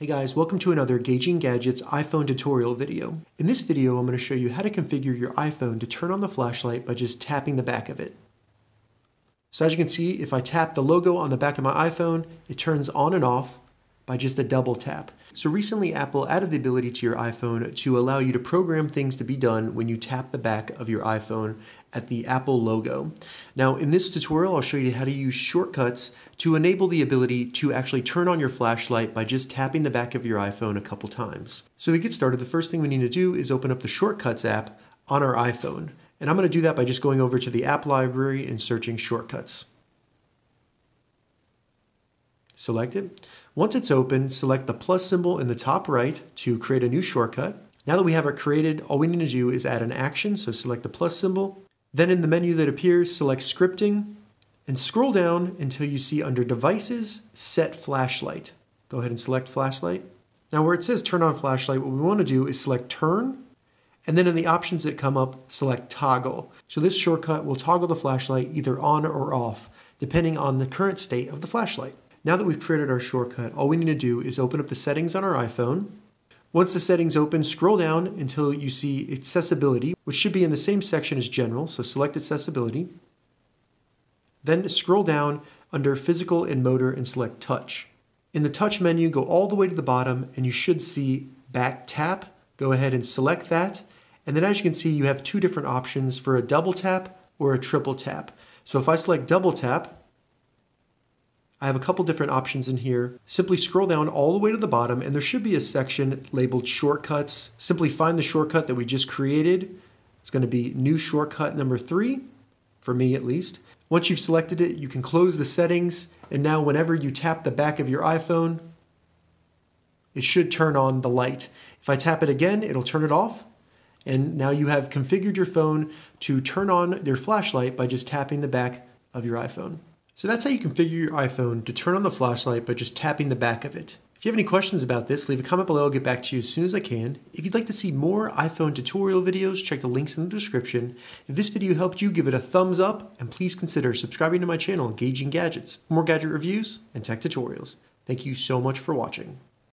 Hey guys, welcome to another Gauging Gadgets iPhone tutorial video. In this video, I'm going to show you how to configure your iPhone to turn on the flashlight by just tapping the back of it. So as you can see, if I tap the logo on the back of my iPhone, it turns on and off, by just a double tap. So recently Apple added the ability to your iPhone to allow you to program things to be done when you tap the back of your iPhone at the Apple logo. Now in this tutorial I'll show you how to use shortcuts to enable the ability to actually turn on your flashlight by just tapping the back of your iPhone a couple times. So to get started the first thing we need to do is open up the Shortcuts app on our iPhone. And I'm going to do that by just going over to the app library and searching shortcuts. Select it. Once it's open, select the plus symbol in the top right to create a new shortcut. Now that we have it created, all we need to do is add an action, so select the plus symbol. Then in the menu that appears, select scripting and scroll down until you see under devices, set flashlight. Go ahead and select flashlight. Now where it says turn on flashlight, what we wanna do is select turn, and then in the options that come up, select toggle. So this shortcut will toggle the flashlight either on or off, depending on the current state of the flashlight. Now that we've created our shortcut, all we need to do is open up the settings on our iPhone. Once the settings open, scroll down until you see accessibility, which should be in the same section as general, so select accessibility. Then scroll down under physical and motor and select touch. In the touch menu, go all the way to the bottom and you should see back tap. Go ahead and select that. And then as you can see, you have two different options for a double tap or a triple tap. So if I select double tap, I have a couple different options in here. Simply scroll down all the way to the bottom and there should be a section labeled shortcuts. Simply find the shortcut that we just created. It's gonna be new shortcut number three, for me at least. Once you've selected it, you can close the settings and now whenever you tap the back of your iPhone, it should turn on the light. If I tap it again, it'll turn it off. And now you have configured your phone to turn on your flashlight by just tapping the back of your iPhone. So that's how you configure your iPhone to turn on the flashlight by just tapping the back of it. If you have any questions about this, leave a comment below, I'll get back to you as soon as I can. If you'd like to see more iPhone tutorial videos, check the links in the description. If this video helped you, give it a thumbs up, and please consider subscribing to my channel, Engaging Gadgets, more gadget reviews and tech tutorials. Thank you so much for watching.